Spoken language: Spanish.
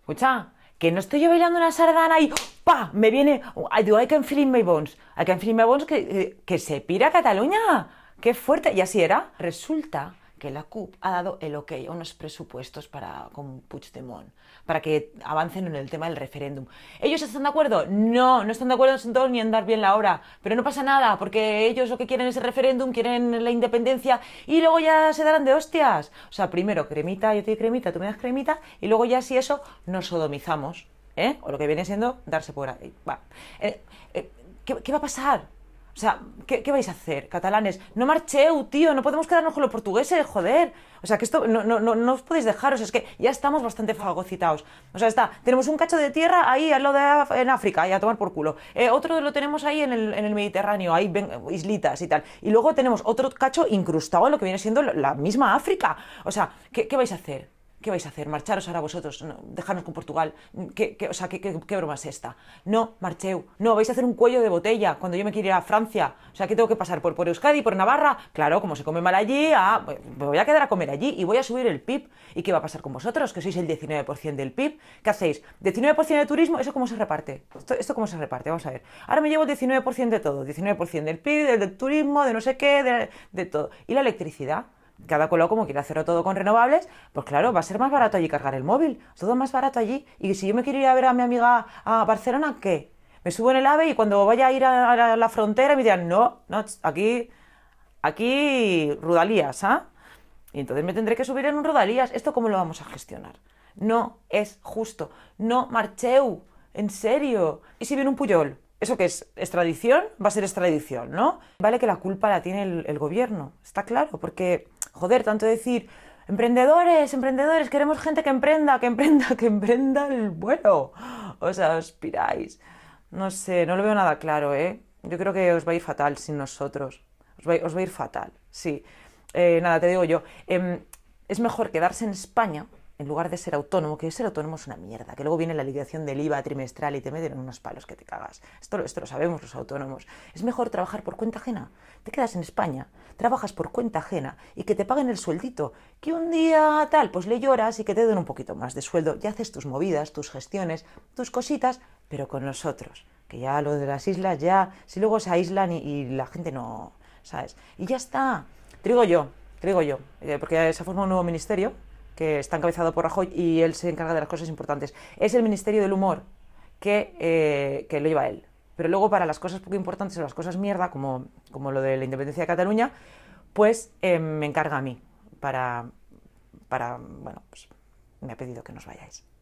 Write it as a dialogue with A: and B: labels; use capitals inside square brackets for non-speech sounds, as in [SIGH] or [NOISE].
A: escucha, que no estoy yo bailando una sardana y ¡pa! Me viene, I, hay que can feel my bones, hay que feel bones, que, que se pira Cataluña, qué fuerte, y así era. Resulta que la CUP ha dado el ok a unos presupuestos para, con Puigdemont, para que avancen en el tema del referéndum. ¿Ellos están de acuerdo? No, no están de acuerdo en todo ni en dar bien la hora, pero no pasa nada, porque ellos lo que quieren es el referéndum, quieren la independencia y luego ya se darán de hostias. O sea, primero cremita, yo te doy cremita, tú me das cremita y luego ya si eso nos sodomizamos, ¿eh? O lo que viene siendo darse por ahí. Va. Eh, eh, ¿Qué va a pasar? O sea, ¿qué, vais a hacer, catalanes? No marcheu, tío, no podemos quedarnos con los portugueses, joder. O sea, que esto no, no, os podéis dejar, o sea, es que ya estamos bastante fagocitados. O sea, está, tenemos un cacho de tierra ahí en África, ahí a tomar por culo. Eh, otro lo tenemos ahí en el, Mediterráneo, ahí islitas y tal. Y luego tenemos otro cacho incrustado en lo que viene siendo la misma África. O sea, qué vais a hacer? ¿qué vais a hacer? ¿Marcharos ahora vosotros? ¿Dejarnos con Portugal? ¿Qué, o sea, ¿qué, broma es esta? No, marcheu. No, vais a hacer un cuello de botella cuando yo me quiera ir a Francia. O sea, ¿qué tengo que pasar? ¿Por, por Euskadi? ¿Por Navarra? Claro, como se come mal allí, ah, me voy a quedar a comer allí y voy a subir el PIB. ¿Y qué va a pasar con vosotros? Que sois el 19% del PIB. ¿Qué hacéis? ¿19% de turismo? ¿Eso cómo se reparte? ¿Esto, cómo se reparte? Vamos a ver. Ahora me llevo el 19% de todo. 19% del PIB, del, turismo, de no sé qué, de todo. ¿Y la electricidad? cada color como quiere hacerlo todo con renovables, pues claro, va a ser más barato allí cargar el móvil, todo más barato allí. Y si yo me quiero ir a ver a mi amiga a Barcelona, ¿qué? Me subo en el AVE y cuando vaya a ir a la, frontera me dirán, no, no, aquí, aquí rudalías, ¿ah? Y entonces me tendré que subir en un rodalías. ¿Esto cómo lo vamos a gestionar? No es justo. No marcheu. En serio. ¿Y si viene un puyol? ¿Eso que es? ¿Extradición? Va a ser extradición, ¿no? Vale que la culpa la tiene el gobierno. Está claro, porque joder, tanto decir, emprendedores, emprendedores, queremos gente que emprenda, que emprenda, [LAUGHS] que emprenda el bueno. O sea, aspiráis. No sé, no lo veo nada claro, ¿eh? Yo creo que os va a ir fatal sin nosotros. Os va, os va a ir fatal, sí. Eh, nada, te digo yo. Em, es mejor quedarse en España en lugar de ser autónomo, que ser autónomo es una mierda, que luego viene la liquidación del IVA trimestral y te meten unos palos que te cagas. Esto, esto lo sabemos los autónomos. Es mejor trabajar por cuenta ajena. Te quedas en España, trabajas por cuenta ajena y que te paguen el sueldito, que un día tal, pues le lloras y que te den un poquito más de sueldo y haces tus movidas, tus gestiones, tus cositas, pero con nosotros. Que ya lo de las islas, ya, si luego se aíslan y, la gente no, ¿sabes? Y ya está. Trigo yo, trigo yo, eh, porque se forma un nuevo ministerio que está encabezado por Rajoy y él se encarga de las cosas importantes. Es el Ministerio del Humor que, eh, que lo lleva él. Pero luego para las cosas poco importantes o las cosas mierda, como, lo de la independencia de Cataluña, pues eh, me encarga a mí para, para bueno, pues me ha pedido que nos vayáis.